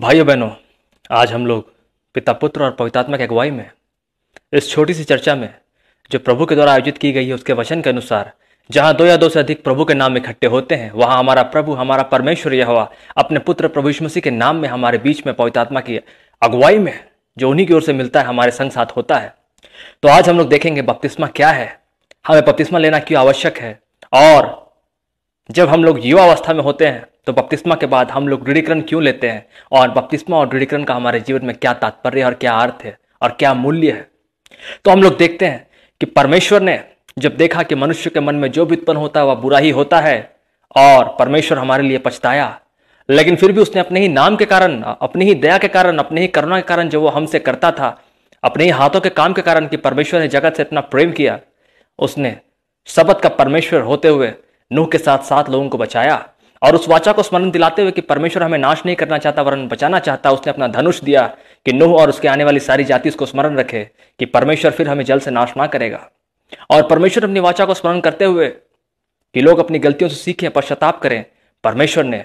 भाइयों बहनों आज हम लोग पिता पुत्र और पवितात्मा की अगुवाई में इस छोटी सी चर्चा में जो प्रभु के द्वारा आयोजित की गई है उसके वचन के अनुसार जहां दो या दो से अधिक प्रभु के नाम इकट्ठे होते हैं वहां हमारा प्रभु हमारा परमेश्वर यह हुआ अपने पुत्र प्रभु मसीह के नाम में हमारे बीच में पवितात्मा की अगुवाई में जो उन्हीं की ओर से मिलता है हमारे संग साथ होता है तो आज हम लोग देखेंगे बपतिस्मा क्या है हमें बपतिस्मा लेना क्यों आवश्यक है और जब हम लोग युवावस्था में होते हैं तो बपतिस्मा के बाद हम लोग दृढ़ीकरण क्यों लेते हैं और बपतिस्मा और दृढ़ीकरण का हमारे जीवन में क्या तात्पर्य और क्या अर्थ है और क्या मूल्य है तो हम लोग देखते हैं कि परमेश्वर ने जब देखा कि मनुष्य के मन में जो भी उत्पन्न होता है वह बुरा ही होता है और परमेश्वर हमारे लिए पछताया लेकिन फिर भी उसने अपने ही नाम के कारण अपनी ही दया के कारण अपने ही करुणा के कारण जो वो हमसे करता था अपने ही हाथों के काम के कारण कि परमेश्वर ने जगत से इतना प्रेम किया उसने शबद का परमेश्वर होते हुए नूह के साथ सात लोगों को बचाया और उस वाचा को स्मरण दिलाते हुए कि परमेश्वर हमें नाश नहीं करना चाहता वरन बचाना चाहता उसने अपना धनुष दिया कि नूह और उसके आने वाली सारी जाति उसको स्मरण रखे कि परमेश्वर फिर हमें जल से नाश ना करेगा और परमेश्वर अपनी वाचा को स्मरण करते हुए कि लोग अपनी गलतियों से सीखें पश्चाताप करें परमेश्वर ने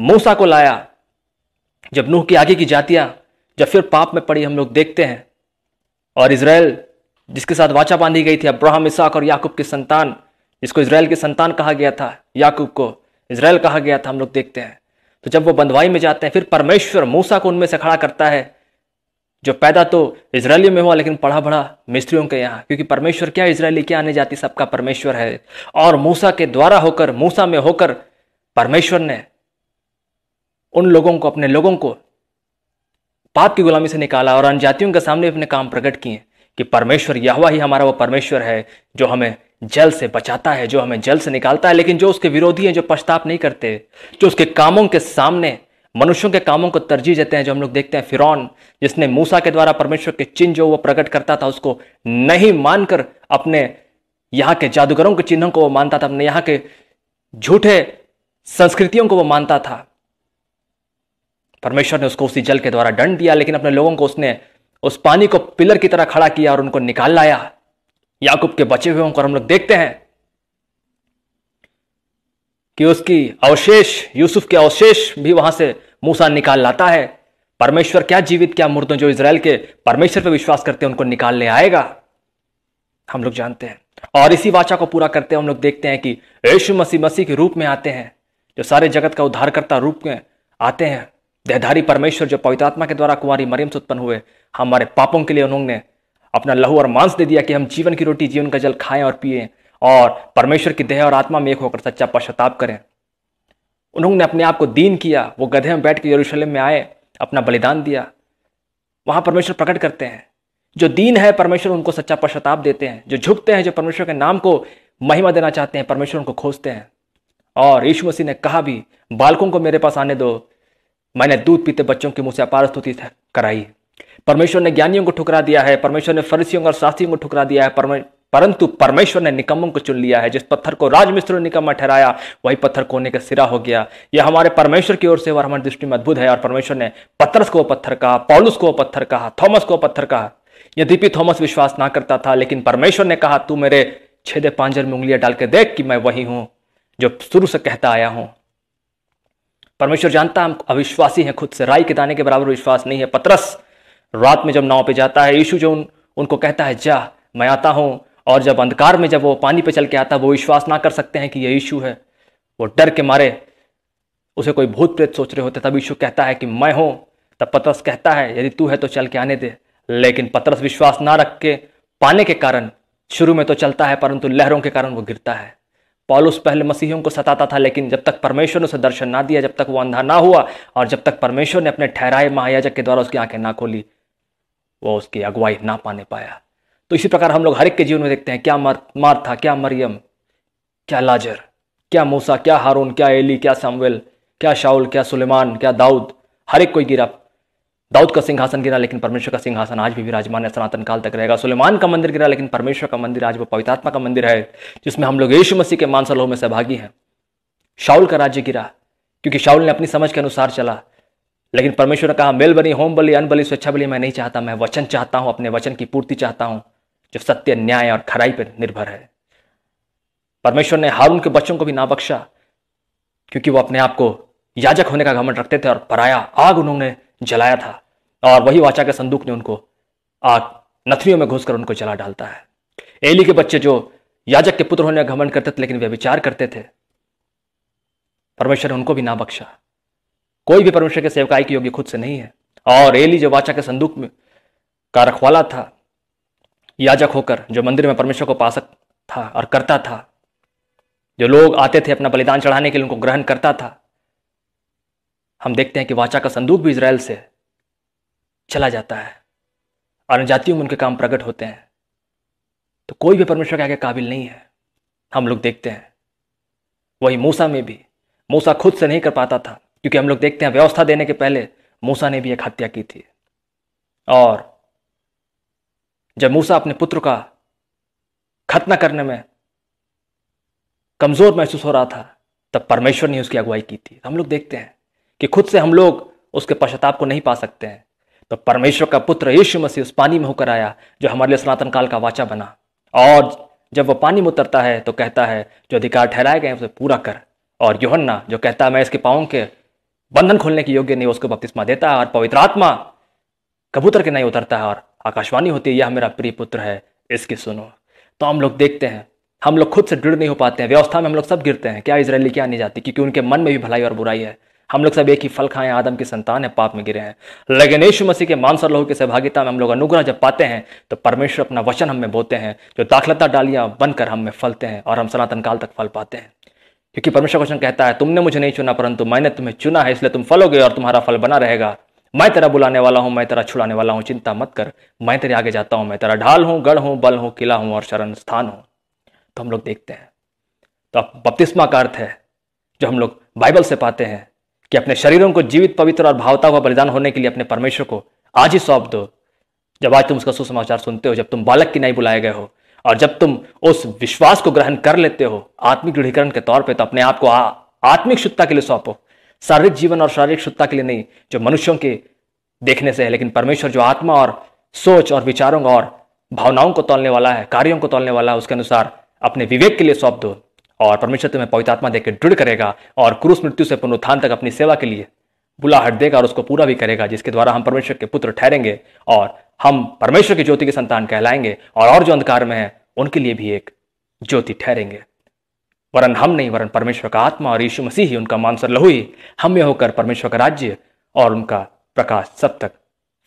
मूसा को लाया जब नूह की आगे की जातियां जब फिर पाप में पड़ी हम लोग देखते हैं और इसराइल जिसके साथ वाचा बांधी गई थी अब्राहम इसाक और याकूब की संतान जिसको इसराइल की संतान कहा गया था याकूब को इसराइल कहा गया था हम लोग देखते हैं तो जब वो बंधवाई में जाते हैं फिर परमेश्वर मूसा को उनमें से खड़ा करता है जो पैदा तो इसराइलियों में हुआ लेकिन पढ़ा बढ़ा मिस्त्रियों के यहाँ क्योंकि परमेश्वर क्या इसराइली क्या आने जाती सबका परमेश्वर है और मूसा के द्वारा होकर मूसा में होकर परमेश्वर ने उन लोगों को अपने लोगों को पाप की गुलामी से निकाला और अनजातियों के सामने अपने काम प्रकट किए कि परमेश्वर यहवा ही हमारा वो परमेश्वर है जो हमें जल से बचाता है जो हमें जल से निकालता है लेकिन जो उसके विरोधी हैं जो पश्चाताप नहीं करते जो उसके कामों के सामने मनुष्यों के कामों को तरजीह देते हैं जो हम लोग देखते हैं फिरौन जिसने मूसा के द्वारा परमेश्वर के चिन्ह जो वो प्रकट करता था उसको नहीं मानकर अपने यहाँ के जादूगरों के चिन्हों को वो मानता था अपने यहाँ के झूठे संस्कृतियों को वो मानता था परमेश्वर ने उसको उसी जल के द्वारा दंड दिया लेकिन अपने लोगों को उसने उस पानी को पिलर की तरह खड़ा किया और उनको निकाल लाया याकूब के बचे हुए होंगे और हम लोग देखते हैं कि उसकी अवशेष यूसुफ के अवशेष भी वहां से मूसा निकाल लाता है परमेश्वर क्या जीवित क्या मुर्दों जो इसराइल के परमेश्वर पर विश्वास करते हैं उनको निकाल ले आएगा हम लोग जानते हैं और इसी वाचा को पूरा करते हैं हम लोग देखते हैं कि यीशु मसीह मसीह के रूप में आते हैं जो सारे जगत का उद्धारकर्ता रूप में आते हैं देहधारी परमेश्वर जो पवित्रात्मा के द्वारा कुमारी मरियम से उत्पन्न हुए हमारे पापों के लिए उन्होंने अपना लहू और मांस दे दिया कि हम जीवन की रोटी जीवन का जल खाएं और पिए और परमेश्वर की देह और आत्मा में एक होकर सच्चा पश्चाताप करें उन्होंने अपने आप को दीन किया वो गधे में बैठ के यरूशलेम में आए अपना बलिदान दिया वहां परमेश्वर प्रकट करते हैं जो दीन है परमेश्वर उनको सच्चा पश्चाताप देते हैं जो झुकते हैं जो परमेश्वर के नाम को महिमा देना चाहते हैं परमेश्वर उनको खोजते हैं और यीशु मसीह ने कहा भी बालकों को मेरे पास आने दो मैंने दूध पीते बच्चों के मुंह से अपार स्तुति कराई परमेश्वर ने ज्ञानियों को ठुकरा दिया है परमेश्वर ने फरसियों और शास्त्रियों को ठुकरा दिया है परमे... परंतु परमेश्वर ने निकम्बों को चुन लिया है जिस पत्थर को राजमिस्त्र ने निकम्मा ठहराया वही पत्थर कोने का सिरा हो गया यह हमारे परमेश्वर की ओर से और हमारी दृष्टि में अद्भुत है और परमेश्वर ने पत्रस को पत्थर कहा पॉलुस को पत्थर कहा थॉमस को पत्थर कहा यद्यपि थॉमस विश्वास ना करता था लेकिन परमेश्वर ने कहा तू मेरे छेदे पांजर में उंगलियां डाल के देख कि मैं वही हूं जो शुरू से कहता आया हूं परमेश्वर जानता हम अविश्वासी हैं खुद से राय के दाने के बराबर विश्वास नहीं है पत्रस रात में जब नाव पे जाता है यीशु जो उन, उनको कहता है जा मैं आता हूँ और जब अंधकार में जब वो पानी पे चल के आता है वो विश्वास ना कर सकते हैं कि ये यीशु है वो डर के मारे उसे कोई भूत प्रेत सोच रहे होते तब यीशु कहता है कि मैं हूँ तब पतरस कहता है यदि तू है तो चल के आने दे लेकिन पतरस विश्वास ना रख के पाने के कारण शुरू में तो चलता है परंतु लहरों के कारण वो गिरता है पॉलुस पहले मसीहों को सताता था लेकिन जब तक परमेश्वर ने उसे दर्शन ना दिया जब तक वो अंधा ना हुआ और जब तक परमेश्वर ने अपने ठहराए महायाजक के द्वारा उसकी आंखें ना खोली वह उसकी अगुवाई ना पाने पाया तो इसी प्रकार हम लोग हर एक के जीवन में देखते हैं क्या मार था क्या मरियम क्या लाजर क्या मूसा क्या हारून क्या एली क्या सामवेल क्या शाउल क्या सुलेमान क्या दाऊद हर एक कोई गिरा दाऊद का सिंहासन गिरा लेकिन परमेश्वर का सिंहासन आज भी विराजमान है सनातन काल तक रहेगा सुलेमान का मंदिर गिरा लेकिन परमेश्वर का मंदिर आज वो पवितात्मा का मंदिर है जिसमें हम लोग यीशु मसीह के मानसलोह में सहभागी हैं शाउल का राज्य गिरा क्योंकि शाउल ने अपनी समझ के अनुसार चला लेकिन परमेश्वर ने कहा मेल बली होम बली अनबली स्वेच्छा बली मैं नहीं चाहता मैं वचन चाहता हूं अपने वचन की पूर्ति चाहता हूं जो सत्य न्याय और खराई पर निर्भर है परमेश्वर ने हारून के बच्चों को भी ना बख्शा क्योंकि वो अपने आप को याजक होने का घमंड रखते थे और पराया आग उन्होंने जलाया था और वही वाचा के संदूक ने उनको आग नथरियों में घुसकर उनको जला डालता है एली के बच्चे जो याजक के पुत्र होने का घमंड करते थे लेकिन वे विचार करते थे परमेश्वर ने उनको भी ना बख्शा कोई भी परमेश्वर के सेवकाई के योग्य खुद से नहीं है और एली जो वाचा के संदूक में का रखवाला था याजक होकर जो मंदिर में परमेश्वर को पासक था और करता था जो लोग आते थे अपना बलिदान चढ़ाने के लिए उनको ग्रहण करता था हम देखते हैं कि वाचा का संदूक भी इसराइल से चला जाता है और जातियों में उनके काम प्रकट होते हैं तो कोई भी परमेश्वर के आगे काबिल नहीं है हम लोग देखते हैं वही मूसा में भी मूसा खुद से नहीं कर पाता था क्योंकि हम लोग देखते हैं व्यवस्था देने के पहले मूसा ने भी एक हत्या की थी और जब मूसा अपने पुत्र का खतना करने में कमजोर महसूस हो रहा था तब परमेश्वर ने उसकी अगुवाई की थी हम लोग देखते हैं कि खुद से हम लोग उसके पश्चाताप को नहीं पा सकते हैं तो परमेश्वर का पुत्र यीशु मसीह उस पानी में होकर आया जो हमारे लिए सनातन काल का वाचा बना और जब वह पानी में उतरता है तो कहता है जो अधिकार ठहराए गए उसे पूरा कर और योहन्ना जो कहता है मैं इसके पाओं के बंधन खोलने के योग्य नहीं उसको बपतिस्मा देता है और पवित्र आत्मा कबूतर के नहीं उतरता है और आकाशवाणी होती है यह मेरा प्रिय पुत्र है इसकी सुनो तो हम लोग देखते हैं हम लोग खुद से दृढ़ नहीं हो पाते हैं व्यवस्था में हम लोग सब गिरते हैं क्या इसराइली क्या नहीं जाती क्योंकि उनके मन में भी भलाई और बुराई है हम लोग सब एक ही फल खाएं आदम की संतान है पाप में गिरे हैं लेकिन यीशु मसीह के मानसर लोगों की सहभागिता में हम लोग अनुग्रह जब पाते हैं तो परमेश्वर अपना वचन हमें बोते हैं जो दाखलता डालियां बनकर हमें फलते हैं और हम सनातन काल तक फल पाते हैं क्योंकि परमेश्वर क्वेश्चन कहता है तुमने मुझे नहीं चुना परंतु मैंने तुम्हें चुना है इसलिए तुम फलोगे और तुम्हारा फल बना रहेगा मैं तेरा बुलाने वाला हूं मैं तेरा छुड़ाने वाला हूं चिंता मत कर मैं तेरे आगे जाता हूं मैं तेरा ढाल हूं गढ़ हूं बल हूं किला हूं और शरण स्थान हूं तो हम लोग देखते हैं तो अब बपतिस्मा का अर्थ है जो हम लोग बाइबल से पाते हैं कि अपने शरीरों को जीवित पवित्र और भावता हुआ बलिदान होने के लिए अपने परमेश्वर को आज ही सौंप दो जब आज तुम उसका सुसमाचार सुनते हो जब तुम बालक की नहीं बुलाए गए हो और जब तुम उस विश्वास को ग्रहण कर लेते हो आत्मिक दृढ़ीकरण के तौर पर तो अपने आप को आत्मिक शुद्धता के लिए सौंपो शारीरिक जीवन और शारीरिक शुद्धता के लिए नहीं जो मनुष्यों के देखने से है लेकिन परमेश्वर जो आत्मा और सोच और विचारों और भावनाओं को तोलने वाला है कार्यों को तोलने वाला है उसके अनुसार अपने विवेक के लिए सौंप दो और परमेश्वर तुम्हें पवित्र आत्मा देकर दृढ़ करेगा और क्रूस मृत्यु से पुनरुत्थान तक अपनी सेवा के लिए बुलाहट देगा और उसको पूरा भी करेगा जिसके द्वारा हम परमेश्वर के पुत्र ठहरेंगे और हम परमेश्वर की ज्योति की संतान कहलाएंगे और और जो अंधकार में है उनके लिए भी एक ज्योति ठहरेंगे वरन हम नहीं वरन परमेश्वर का आत्मा और यीशु मसीह ही उनका मानसर लहू ही हमें होकर परमेश्वर का राज्य और उनका प्रकाश सब तक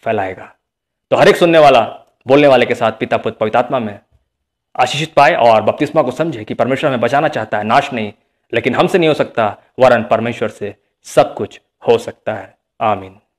फैलाएगा तो हर एक सुनने वाला बोलने वाले के साथ पिता पुत्र पवितात्मा में आशीषित पाए और बपतिस्मा को समझे कि परमेश्वर हमें बचाना चाहता है नाश नहीं लेकिन हमसे नहीं हो सकता वरन परमेश्वर से सब कुछ हो सकता है आमीन